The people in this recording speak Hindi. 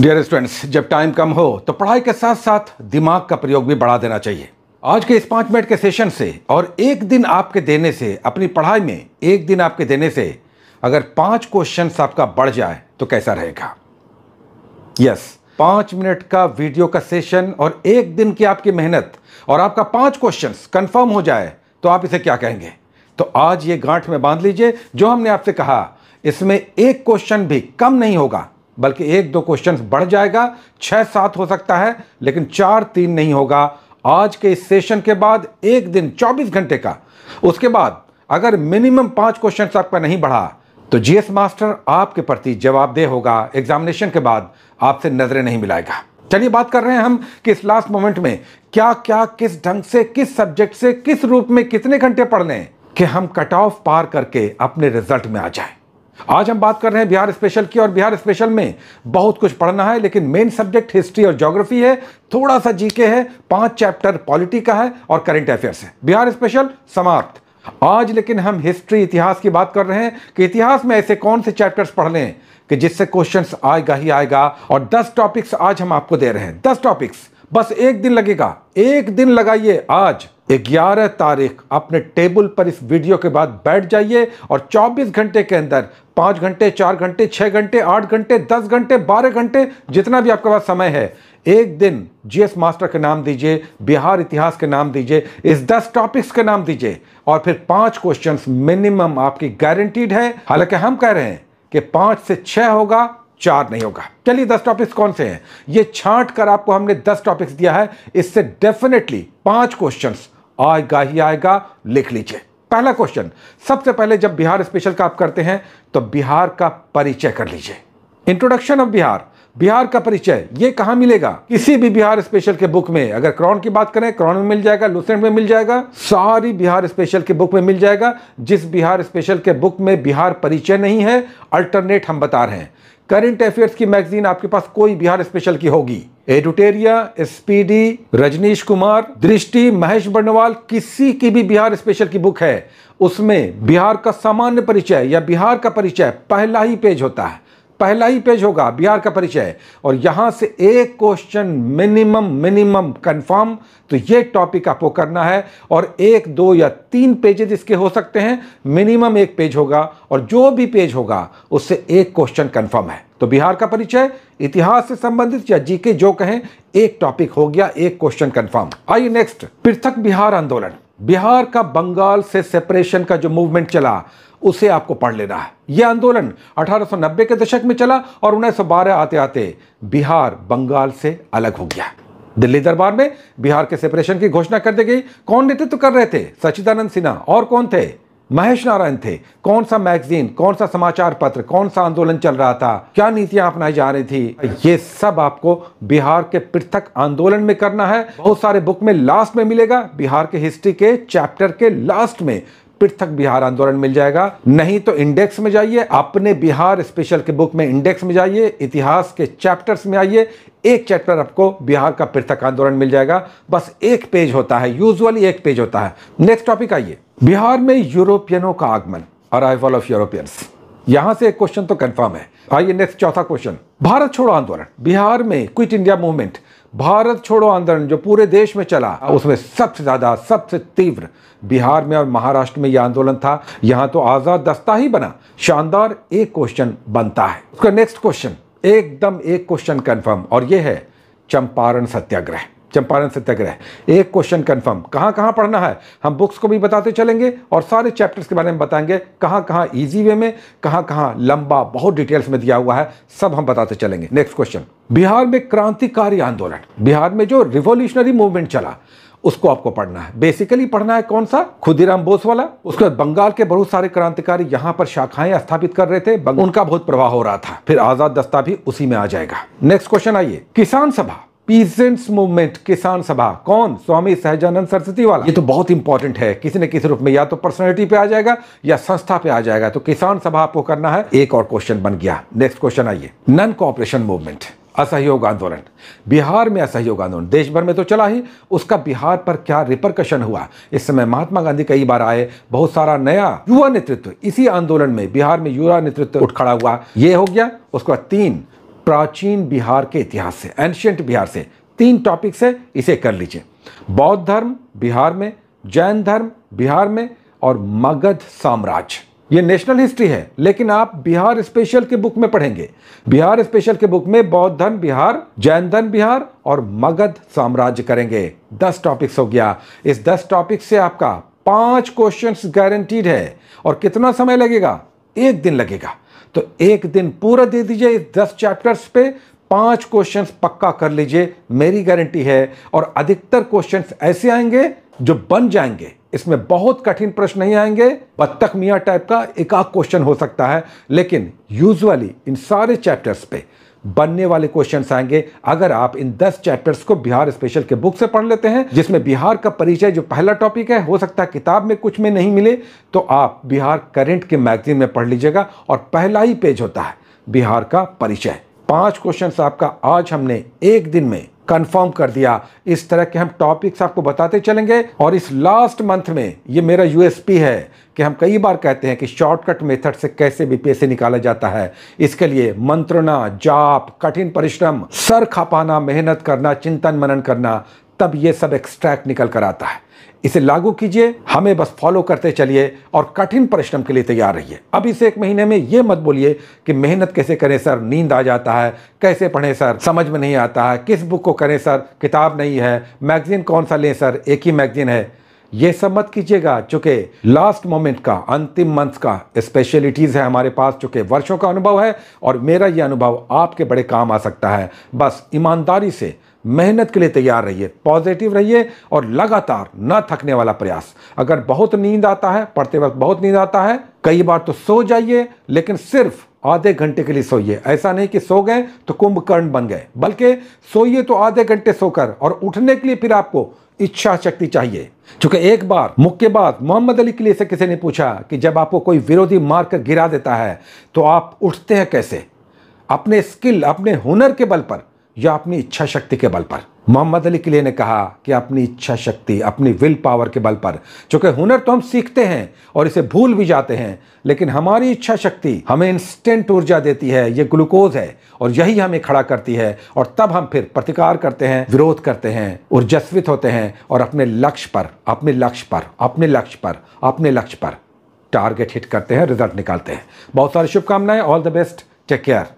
डियर स्टूडेंट्स जब टाइम कम हो तो पढ़ाई के साथ साथ दिमाग का प्रयोग भी बढ़ा देना चाहिए आज के इस पाँच मिनट के सेशन से और एक दिन आपके देने से अपनी पढ़ाई में एक दिन आपके देने से अगर पाँच क्वेश्चन आपका बढ़ जाए तो कैसा रहेगा यस पाँच मिनट का वीडियो का सेशन और एक दिन की आपकी मेहनत और आपका पाँच क्वेश्चन कन्फर्म हो जाए तो आप इसे क्या कहेंगे तो आज ये गांठ में बांध लीजिए जो हमने आपसे कहा इसमें एक क्वेश्चन भी कम नहीं होगा बल्कि एक दो क्वेश्चन बढ़ जाएगा छः सात हो सकता है लेकिन चार तीन नहीं होगा आज के इस सेशन के बाद एक दिन 24 घंटे का उसके बाद अगर मिनिमम पाँच क्वेश्चन आपका नहीं बढ़ा तो जीएस मास्टर आपके प्रति जवाबदेह होगा एग्जामिनेशन के बाद आपसे नजरें नहीं मिलाएगा चलिए बात कर रहे हैं हम कि इस लास्ट मोमेंट में क्या क्या किस ढंग से किस सब्जेक्ट से किस रूप में कितने घंटे पढ़ लें कि हम कट ऑफ पार करके अपने रिजल्ट में आ जाए आज हम बात कर रहे हैं बिहार स्पेशल की और बिहार स्पेशल में बहुत कुछ पढ़ना है लेकिन मेन सब्जेक्ट हिस्ट्री और ज्योग्राफी है थोड़ा सा जीके है पांच चैप्टर पॉलिटी का है और करंट अफेयर्स है बिहार स्पेशल समाप्त आज लेकिन हम हिस्ट्री इतिहास की बात कर रहे हैं कि इतिहास में ऐसे कौन से चैप्टर्स पढ़ लें कि जिससे क्वेश्चन आएगा ही आएगा और दस टॉपिक्स आज हम आपको दे रहे हैं दस टॉपिक्स बस एक दिन लगेगा एक दिन लगाइए आज ग्यारह तारीख अपने टेबल पर इस वीडियो के बाद बैठ जाइए और 24 घंटे के अंदर पाँच घंटे चार घंटे छः घंटे आठ घंटे दस घंटे बारह घंटे जितना भी आपके पास समय है एक दिन जीएस मास्टर के नाम दीजिए बिहार इतिहास के नाम दीजिए इस दस टॉपिक्स के नाम दीजिए और फिर पाँच क्वेश्चन मिनिमम आपकी गारंटीड है हालांकि हम कह रहे हैं कि पाँच से छः होगा चार नहीं होगा चलिए दस टॉपिक्स कौन से हैं ये छांट कर आपको हमने दस टॉपिक्स दिया है इससे डेफिनेटली पांच क्वेश्चंस आएगा ही आएगा लिख लीजिए पहला क्वेश्चन सबसे पहले जब बिहार स्पेशल का आप करते हैं तो बिहार का परिचय कर लीजिए इंट्रोडक्शन ऑफ बिहार बिहार का परिचय ये कहा मिलेगा किसी भी बिहार स्पेशल के बुक में अगर क्रॉन की बात करें क्रॉन में मिल जाएगा लुसेंट में मिल जाएगा सारी बिहार स्पेशल के बुक में मिल जाएगा जिस बिहार स्पेशल के बुक में बिहार परिचय नहीं है अल्टरनेट हम बता रहे हैं करंट अफेयर्स की मैगजीन आपके पास कोई बिहार स्पेशल की होगी एडुटेरिया एसपीडी रजनीश कुमार दृष्टि महेश बर्णवाल किसी की भी बिहार स्पेशल की बुक है उसमें बिहार का सामान्य परिचय या बिहार का परिचय पहला ही पेज होता है पहला ही पेज होगा बिहार का परिचय और यहां से एक क्वेश्चन मिनिमम मिनिमम कंफर्म तो ये टॉपिक आपको करना है और एक दो या तीन पेजेज इसके हो सकते हैं मिनिमम एक पेज होगा और जो भी पेज होगा उससे एक क्वेश्चन कंफर्म है तो बिहार का परिचय इतिहास से संबंधित या जीके जो कहें एक टॉपिक हो गया एक क्वेश्चन कंफर्म आइए नेक्स्ट पृथक बिहार आंदोलन बिहार का बंगाल से सेपरेशन का जो मूवमेंट चला उसे आपको पढ़ लेना है यह आंदोलन 1890 के दशक में चला और 1912 आते आते बिहार बंगाल से अलग हो गया दिल्ली दरबार में बिहार के सेपरेशन की घोषणा कर दी गई कौन नेतृत्व कर रहे थे सचिदानंद सिन्हा और कौन थे महेश नारायण थे कौन सा मैगजीन कौन सा समाचार पत्र कौन सा आंदोलन चल रहा था क्या नीतियां अपनाई जा रही थी ये सब आपको बिहार के पृथक आंदोलन में करना है बहुत सारे बुक में लास्ट में मिलेगा बिहार के हिस्ट्री के चैप्टर के लास्ट में पृथक बिहार आंदोलन मिल जाएगा नहीं तो इंडेक्स में जाइए अपने बिहार स्पेशल के बुक में इंडेक्स में जाइए इतिहास के चैप्टर्स में आइए एक चैप्टर आपको बिहार का पृथक आंदोलन मिल जाएगा बस एक पेज होता है यूजुअली एक पेज होता है नेक्स्ट टॉपिक आइए बिहार में यूरोपियनों का आगमन अराइवल ऑफ यूरोपियंस यहां से एक क्वेश्चन तो कंफर्म है आइए नेक्स्ट चौथा क्वेश्चन भारत छोड़ो आंदोलन बिहार में क्विट इंडिया मूवमेंट भारत छोड़ो आंदोलन जो पूरे देश में चला उसमें सबसे ज़्यादा सबसे तीव्र बिहार में और महाराष्ट्र में यह आंदोलन था यहां तो आज़ाद दस्ता ही बना शानदार एक क्वेश्चन बनता है उसका नेक्स्ट क्वेश्चन एकदम एक क्वेश्चन कंफर्म और यह है चंपारण सत्याग्रह चंपारण सत्याग्रह एक क्वेश्चन कंफर्म कहाँ कहाँ पढ़ना है हम बुक्स को भी बताते चलेंगे और सारे चैप्टर्स के बारे में बताएंगे कहाँ कहाँ इजी वे में कहाँ कहाँ लंबा बहुत डिटेल्स में दिया हुआ है सब हम बताते चलेंगे नेक्स्ट क्वेश्चन बिहार में क्रांतिकारी आंदोलन बिहार में जो रिवोल्यूशनरी मूवमेंट चला उसको आपको पढ़ना है बेसिकली पढ़ना है कौन सा खुदीराम बोस वाला उसके बाद बंगाल के बहुत सारे क्रांतिकारी यहाँ पर शाखाएं स्थापित कर रहे थे उनका बहुत प्रवाह हो रहा था फिर आजाद दस्ता भी उसी में आ जाएगा नेक्स्ट क्वेश्चन आइए किसान सभा पीजेंट्स मूवमेंट किसान सभा कौन स्वामी सहजानंद सरस्वती वाला ये तो बहुत इंपॉर्टेंट है किसी न किसी रूप में या तो पर्सनैलिटी पे आ जाएगा या संस्था पे आ जाएगा तो किसान सभा आपको करना है एक और क्वेश्चन बन गया नेक्स्ट क्वेश्चन आइए नन कोऑपरेशन मूवमेंट असहयोग आंदोलन बिहार में असहयोग आंदोलन देश भर में तो चला ही उसका बिहार पर क्या रिपरकशन हुआ इस समय महात्मा गांधी कई बार आए बहुत सारा नया युवा नेतृत्व इसी आंदोलन में बिहार में युवा नेतृत्व उठ खड़ा हुआ ये हो गया उसके बाद तीन प्राचीन बिहार के इतिहास से एंशियंट बिहार से तीन टॉपिक्स है इसे कर लीजिए बौद्ध धर्म बिहार में जैन धर्म बिहार में और मगध साम्राज्य ये नेशनल हिस्ट्री है लेकिन आप बिहार स्पेशल के बुक में पढ़ेंगे बिहार स्पेशल के बुक में बौद्ध धन बिहार जैन धन बिहार और मगध साम्राज्य करेंगे दस टॉपिक्स हो गया इस दस टॉपिक से आपका पांच क्वेश्चंस गारंटीड है और कितना समय लगेगा एक दिन लगेगा तो एक दिन पूरा दे दीजिए इस दस चैप्टर्स पे पांच क्वेश्चंस पक्का कर लीजिए मेरी गारंटी है और अधिकतर क्वेश्चंस ऐसे आएंगे जो बन जाएंगे इसमें बहुत कठिन प्रश्न नहीं आएंगे बत्तख मियाँ टाइप का एक आध क्वेश्चन हो सकता है लेकिन यूजुअली इन सारे चैप्टर्स पे बनने वाले क्वेश्चन आएंगे अगर आप इन दस चैप्टर्स को बिहार स्पेशल के बुक से पढ़ लेते हैं जिसमें बिहार का परिचय जो पहला टॉपिक है हो सकता है किताब में कुछ में नहीं मिले तो आप बिहार करेंट के मैगजीन में पढ़ लीजिएगा और पहला ही पेज होता है बिहार का परिचय पांच क्वेश्चन आपका आज हमने एक दिन में कंफर्म कर दिया इस तरह के हम टॉपिक्स आपको बताते चलेंगे और इस लास्ट मंथ में ये मेरा यूएसपी है कि हम कई बार कहते हैं कि शॉर्टकट मेथड से कैसे पैसे निकाला जाता है इसके लिए मंत्रणा जाप कठिन परिश्रम सर खपाना मेहनत करना चिंतन मनन करना तब ये सब एक्सट्रैक्ट निकल कर आता है इसे लागू कीजिए हमें बस फॉलो करते चलिए और कठिन परिश्रम के लिए तैयार रहिए अब इसे एक महीने में ये मत बोलिए कि मेहनत कैसे करें सर नींद आ जाता है कैसे पढ़ें सर समझ में नहीं आता है किस बुक को करें सर किताब नहीं है मैगजीन कौन सा लें सर एक ही मैगजीन है ये सब मत कीजिएगा चूंकि लास्ट मोमेंट का अंतिम मंथ का स्पेशलिटीज है हमारे पास चूंकि वर्षों का अनुभव है और मेरा ये अनुभव आपके बड़े काम आ सकता है बस ईमानदारी से मेहनत के लिए तैयार रहिए पॉजिटिव रहिए और लगातार न थकने वाला प्रयास अगर बहुत नींद आता है पढ़ते वक्त बहुत नींद आता है कई बार तो सो जाइए लेकिन सिर्फ आधे घंटे के लिए सोइए ऐसा नहीं कि सो गए तो कुंभकर्ण बन गए बल्कि सोइए तो आधे घंटे सोकर और उठने के लिए फिर आपको इच्छा शक्ति चाहिए चूंकि एक बार मुक्केबाज मोहम्मद अली लिए से किसी ने पूछा कि जब आपको कोई विरोधी मारकर गिरा देता है तो आप उठते हैं कैसे अपने स्किल अपने हुनर के बल पर या अपनी इच्छा शक्ति के बल पर मोहम्मद अली किले ने कहा कि अपनी इच्छा शक्ति अपनी विल पावर के बल पर चूंकि हुनर तो हम सीखते हैं और इसे भूल भी जाते हैं लेकिन हमारी इच्छा शक्ति हमें इंस्टेंट ऊर्जा देती है ये ग्लूकोज है और यही हमें खड़ा करती है और तब हम फिर प्रतिकार करते हैं विरोध करते हैं ऊर्जस्वित होते हैं और अपने लक्ष्य पर अपने लक्ष्य पर अपने लक्ष्य पर अपने लक्ष्य पर टारगेट हिट करते हैं रिजल्ट निकालते हैं बहुत सारी शुभकामनाएं all the best take care